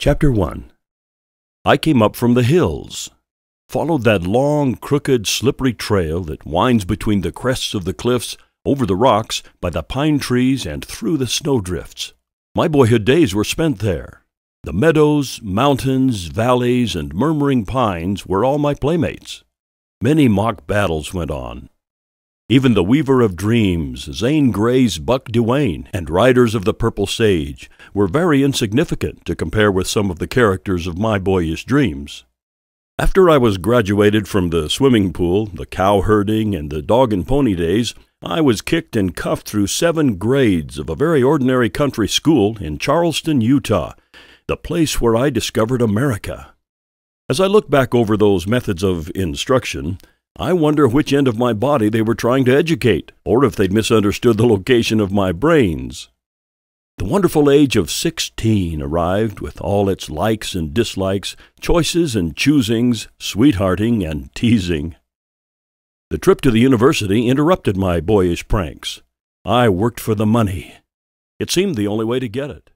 Chapter 1 I came up from the hills, followed that long, crooked, slippery trail that winds between the crests of the cliffs, over the rocks, by the pine trees, and through the snowdrifts. My boyhood days were spent there. The meadows, mountains, valleys, and murmuring pines were all my playmates. Many mock battles went on, even the Weaver of Dreams, Zane Grey's Buck Duane, and Riders of the Purple Sage were very insignificant to compare with some of the characters of my boyish dreams. After I was graduated from the swimming pool, the cow herding, and the dog and pony days, I was kicked and cuffed through seven grades of a very ordinary country school in Charleston, Utah, the place where I discovered America. As I look back over those methods of instruction, I wonder which end of my body they were trying to educate, or if they'd misunderstood the location of my brains. The wonderful age of sixteen arrived with all its likes and dislikes, choices and choosings, sweethearting and teasing. The trip to the university interrupted my boyish pranks. I worked for the money. It seemed the only way to get it.